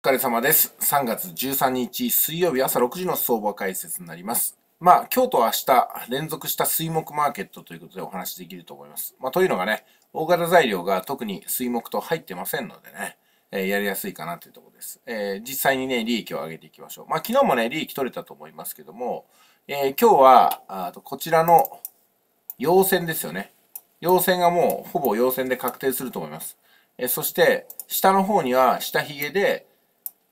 お疲れ様です。3月13日水曜日朝6時の相場解説になります。まあ、今日と明日連続した水木マーケットということでお話しできると思います。まあ、というのがね、大型材料が特に水木と入ってませんのでね、えー、やりやすいかなというところです。えー、実際にね、利益を上げていきましょう。まあ、昨日もね、利益取れたと思いますけども、えー、今日は、あこちらの陽線ですよね。陽線がもうほぼ陽線で確定すると思います。えそして、下の方には下髭で、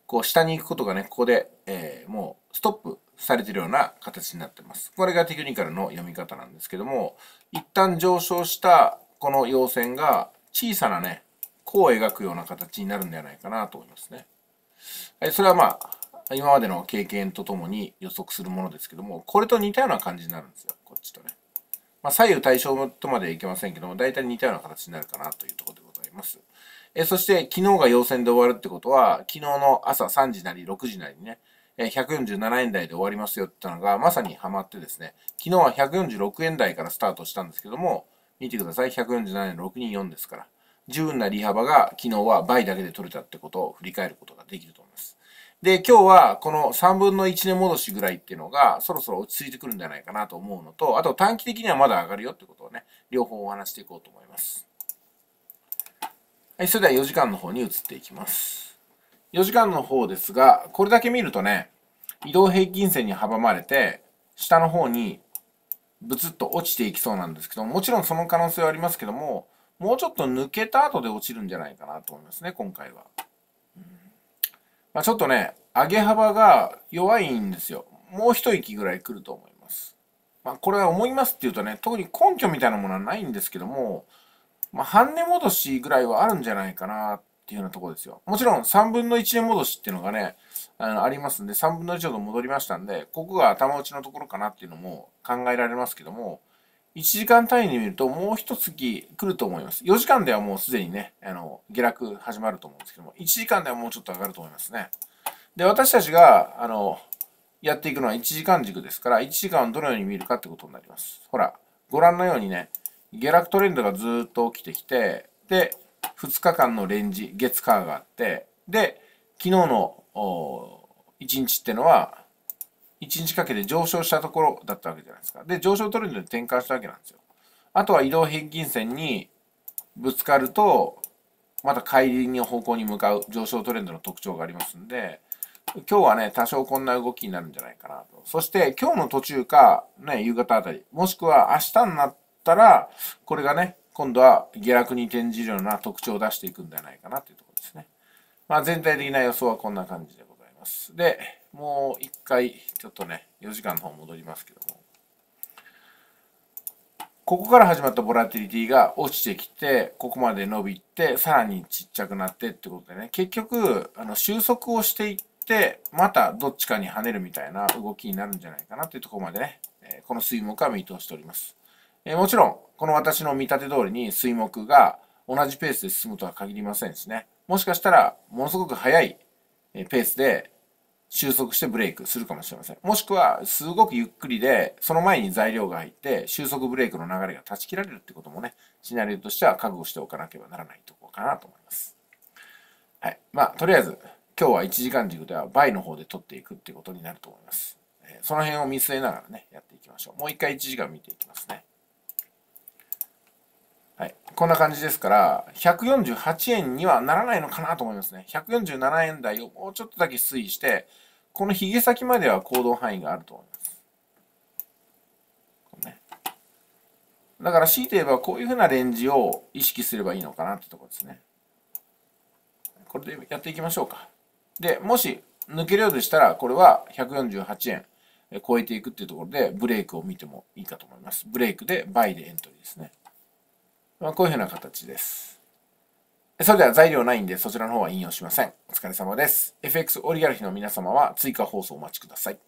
こう下に行くことがね、ここで、えー、もうストップされてるような形になってます。これがテクニカルの読み方なんですけども、一旦上昇したこの陽線が小さなね、弧を描くような形になるんではないかなと思いますね。それはまあ、今までの経験とともに予測するものですけども、これと似たような感じになるんですよ、こっちとね。まあ、左右対称とまではいけませんけども、大体似たような形になるかなというところでございます。えそして昨日が陽線で終わるってことは、昨日の朝3時なり6時なりにね、え147円台で終わりますよってのが、まさにハマってですね、昨日は146円台からスタートしたんですけども、見てください、147円624ですから、十分な利幅が昨日は倍だけで取れたってことを振り返ることができると思います。で、今日はこの3分の1年戻しぐらいっていうのがそろそろ落ち着いてくるんじゃないかなと思うのと、あと短期的にはまだ上がるよってことをね、両方お話していこうと思います。はい、それでは4時間の方に移っていきます。4時間の方ですが、これだけ見るとね、移動平均線に阻まれて、下の方にブツッと落ちていきそうなんですけども、もちろんその可能性はありますけども、もうちょっと抜けた後で落ちるんじゃないかなと思いますね、今回は。まあ、ちょっとね、上げ幅が弱いんですよ。もう一息ぐらい来ると思います。まあ、これは思いますっていうとね、特に根拠みたいなものはないんですけども、まあ、半値戻しぐらいはあるんじゃないかなっていうようなところですよ。もちろん3分の1値戻しっていうのがね、あのありますんで、3分の1ほど戻りましたんで、ここが頭打ちのところかなっていうのも考えられますけども、1時間単位で見るともう一月来ると思います。4時間ではもうすでにね、あの、下落始まると思うんですけども、1時間ではもうちょっと上がると思いますね。で、私たちが、あの、やっていくのは1時間軸ですから、1時間をどのように見るかってことになります。ほら、ご覧のようにね、下落トレンドがずっと起きてきて、で、2日間のレンジ、月間があって、で、昨日の1日ってのは、1日かけて上昇したところだったわけじゃないですか。で、上昇トレンドに転換したわけなんですよ。あとは移動平均線にぶつかると、また乖離の方向に向かう上昇トレンドの特徴がありますんで、今日はね、多少こんな動きになるんじゃないかなと。そして今日の途中か、ね、夕方あたり、もしくは明日になって、ったら、これがね、今度は下落に転じるような特徴を出していくんじゃないかなというところですね。まあ、全体的な予想はこんな感じでございます。で、もう一回、ちょっとね、4時間の方戻りますけども。ここから始まったボラティリティが落ちてきて、ここまで伸びて、さらにちっちゃくなってってことでね、結局、あの収束をしていって、またどっちかに跳ねるみたいな動きになるんじゃないかなっていうところまでね、この水木は見通しております。えー、もちろん、この私の見立て通りに水木が同じペースで進むとは限りませんしね。もしかしたら、ものすごく速いペースで収束してブレイクするかもしれません。もしくは、すごくゆっくりで、その前に材料が入って、収束ブレイクの流れが断ち切られるってこともね、シナリオとしては覚悟しておかなければならないところかなと思います。はい。まあ、とりあえず、今日は1時間軸では倍の方で取っていくっていうことになると思います。えその辺を見据えながらね、やっていきましょう。もう一回1時間見ていきます。こんな感じですから、148円にはならないのかなと思いますね。147円台をもうちょっとだけ推移して、このヒゲ先までは行動範囲があると思います。ね、だから強いて言えばこういうふうなレンジを意識すればいいのかなってとこですね。これでやっていきましょうか。で、もし抜けるようでしたら、これは148円超えていくっていうところで、ブレイクを見てもいいかと思います。ブレイクで倍でエントリーですね。まあ、こういうふうな形です。それでは材料ないんでそちらの方は引用しません。お疲れ様です。FX オリガルヒの皆様は追加放送お待ちください。